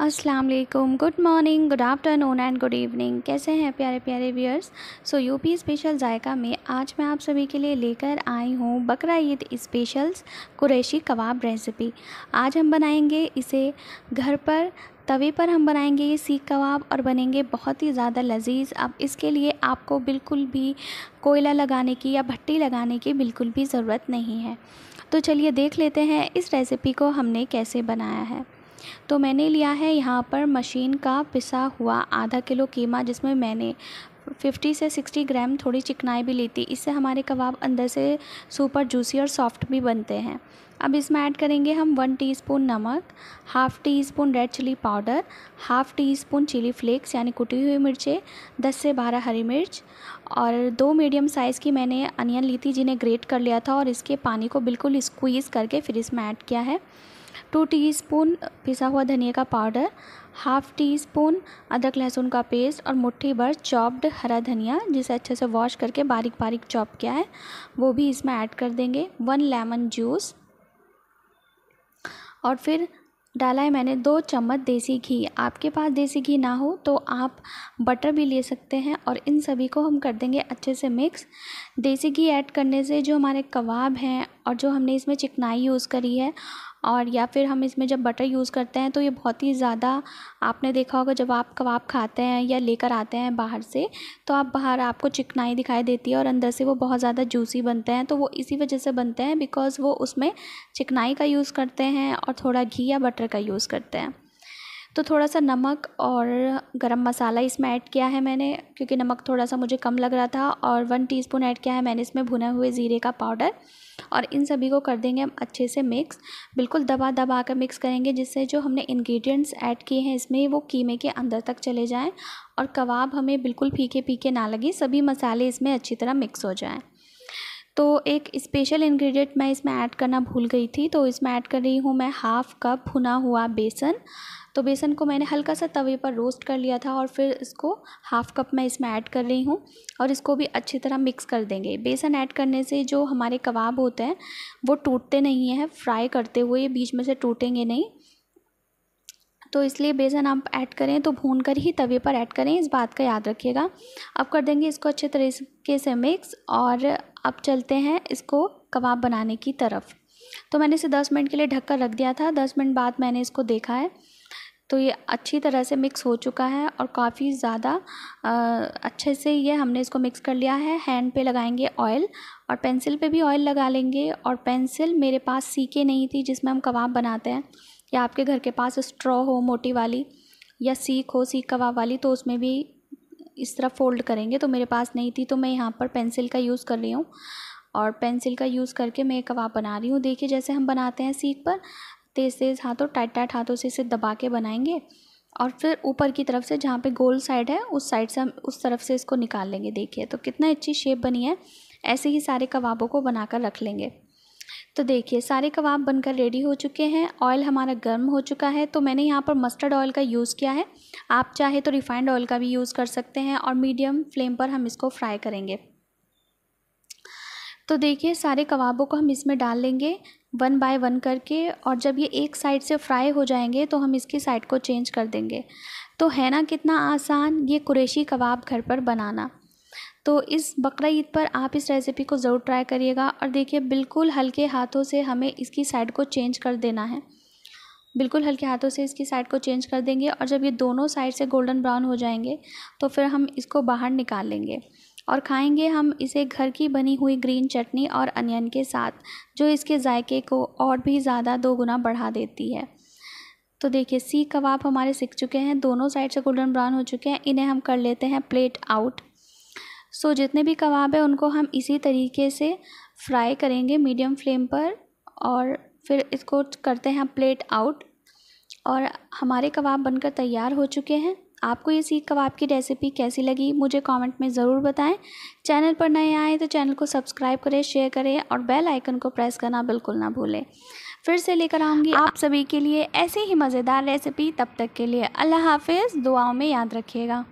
अस्सलाम वालेकुम good morning good afternoon and good evening कैसे हैं प्यारे प्यारे व्यूअर्स सो यूपी स्पेशल जायका में आज मैं आप सभी के लिए लेकर आई हूँ बकरा ईद स्पेशल्स कुरैशी कबाब रेसिपी आज हम बनाएंगे इसे घर पर तवे पर हम बनाएंगे ये सीख कबाब और बनेंगे बहुत ही ज़्यादा लजीज अब इसके लिए आपको बिल्कुल भी कोयला लगाने की या भट्टी लगाने की बिल्कुल भी ज़रूरत नहीं है तो चलिए देख लेते हैं इस रेसिपी को हमने कैसे बनाया है तो मैंने लिया है यहाँ पर मशीन का पिसा हुआ आधा किलो कीमा जिसमें मैंने 50 से 60 ग्राम थोड़ी चिकनाई भी ली थी इससे हमारे कबाब अंदर से सुपर जूसी और सॉफ्ट भी बनते हैं अब इसमें ऐड करेंगे हम वन टीस्पून नमक half teaspoon red chilli powder half teaspoon chilli flakes यानी कुटी हुई मिर्चें दस से बारह हरी मिर्च और दो मीडियम साइज़ की मैंने अनियन ली थी जिन्हें ग्रेट कर लिया था और इसके पानी को बिल्कुल स्क्वीज़ करके फिर इसमें ऐड किया है टू टीस्पून पिसा हुआ धनिया का पाउडर हाफ टी स्पून अदरक लहसुन का पेस्ट और मुट्ठी भर चॉप्ड हरा धनिया जिसे अच्छे से वॉश करके बारीक बारीक चॉप किया है वो भी इसमें ऐड कर देंगे वन लेमन जूस और फिर डाला है मैंने दो चम्मच देसी घी आपके पास देसी घी ना हो तो आप बटर भी ले सकते हैं और इन सभी को हम कर देंगे अच्छे से मिक्स देसी घी ऐड करने से जो हमारे कबाब हैं और जो हमने इसमें चिकनाई यूज़ करी है और या फिर हम इसमें जब बटर यूज़ करते हैं तो ये बहुत ही ज़्यादा आपने देखा होगा जब आप कबाब खाते हैं या लेकर आते हैं बाहर से तो आप बाहर आपको चिकनाई दिखाई देती है और अंदर से वो बहुत ज़्यादा जूसी बनते हैं तो वो इसी वजह से बनते हैं बिकॉज़ वो उसमें चिकनाई का यूज़ करते हैं और थोड़ा घी या बटर का यूज़ करते हैं तो थोड़ा सा नमक और गरम मसाला इसमें ऐड किया है मैंने क्योंकि नमक थोड़ा सा मुझे कम लग रहा था और वन टीस्पून ऐड किया है मैंने इसमें भुने हुए ज़ीरे का पाउडर और इन सभी को कर देंगे हम अच्छे से मिक्स बिल्कुल दबा दबा कर मिक्स करेंगे जिससे जो हमने इंग्रेडिएंट्स ऐड किए हैं इसमें वो कीमे के अंदर तक चले जाएँ और कबाब हमें बिल्कुल फीके फीके ना लगे सभी मसाले इसमें अच्छी तरह मिक्स हो जाएँ तो एक स्पेशल इंग्रेडिएंट मैं इसमें ऐड करना भूल गई थी तो इसमें ऐड कर रही हूँ मैं हाफ़ कप भुना हुआ बेसन तो बेसन को मैंने हल्का सा तवे पर रोस्ट कर लिया था और फिर इसको हाफ़ कप मैं इसमें ऐड कर रही हूँ और इसको भी अच्छी तरह मिक्स कर देंगे बेसन ऐड करने से जो हमारे कबाब होते हैं वो टूटते नहीं हैं फ्राई करते हुए बीच में से टूटेंगे नहीं तो इसलिए बेसन आप ऐड करें तो भून कर ही तवे पर ऐड करें इस बात का याद रखिएगा अब कर देंगे इसको अच्छे तरीके से मिक्स और अब चलते हैं इसको कबाब बनाने की तरफ तो मैंने इसे दस मिनट के लिए ढककर रख दिया था दस मिनट बाद मैंने इसको देखा है तो ये अच्छी तरह से मिक्स हो चुका है और काफ़ी ज़्यादा अच्छे से ये हमने इसको मिक्स कर लिया है हैंड पे लगाएंगे ऑयल और पेंसिल पे भी ऑयल लगा लेंगे और पेंसिल मेरे पास सीके नहीं थी जिसमें हम कबाब बनाते हैं या आपके घर के पास स्ट्रॉ हो मोटी वाली या सीख हो सीख कबाब वाली तो उसमें भी इस तरह फ़ोल्ड करेंगे तो मेरे पास नहीं थी तो मैं यहाँ पर पेंसिल का यूज़ कर रही हूँ और पेंसिल का यूज़ करके मैं कबाब बना रही हूँ देखिए जैसे हम बनाते हैं सीख पर तेज़ तेज़ हाथों टाइट टाइट हाथों से इसे दबा के बनाएंगे और फिर ऊपर की तरफ से जहाँ पे गोल साइड है उस साइड से हम उस तरफ से इसको निकाल लेंगे देखिए तो कितना अच्छी शेप बनी है ऐसे ही सारे कबाबों को बनाकर रख लेंगे तो देखिए सारे कबाब बनकर रेडी हो चुके हैं ऑयल हमारा गर्म हो चुका है तो मैंने यहाँ पर मस्टर्ड ऑयल का यूज़ किया है आप चाहे तो रिफ़ाइंड ऑयल का भी यूज़ कर सकते हैं और मीडियम फ्लेम पर हम इसको फ्राई करेंगे तो देखिए सारे कबाबों को हम इसमें डाल लेंगे वन बाय वन करके और जब ये एक साइड से फ्राई हो जाएंगे तो हम इसकी साइड को चेंज कर देंगे तो है ना कितना आसान ये कुरेशी कबाब घर पर बनाना तो इस बकर ईद पर आप इस रेसिपी को ज़रूर ट्राई करिएगा और देखिए बिल्कुल हल्के हाथों से हमें इसकी साइड को चेंज कर देना है बिल्कुल हल्के हाथों से इसकी साइड को चेंज कर देंगे और जब ये दोनों साइड से गोल्डन ब्राउन हो जाएंगे तो फिर हम इसको बाहर निकाल लेंगे और खाएंगे हम इसे घर की बनी हुई ग्रीन चटनी और अनियन के साथ जो इसके जायके को और भी ज़्यादा दो गुना बढ़ा देती है तो देखिए सीख कबाब हमारे सीख चुके हैं दोनों साइड से गोल्डन ब्राउन हो चुके हैं इन्हें हम कर लेते हैं प्लेट आउट सो so, जितने भी कबाब हैं उनको हम इसी तरीके से फ्राई करेंगे मीडियम फ्लेम पर और फिर इसको करते हैं प्लेट आउट और हमारे कबाब बनकर तैयार हो चुके हैं आपको ये सीख कबाब की रेसिपी कैसी लगी मुझे कमेंट में ज़रूर बताएं चैनल पर नए आए तो चैनल को सब्सक्राइब करें शेयर करें और बेल आइकन को प्रेस करना बिल्कुल ना भूलें फिर से लेकर आऊँगी आप सभी के लिए ऐसी ही मज़ेदार रेसिपी तब तक के लिए अल्लाह हाफिज़ दुआओं में याद रखिएगा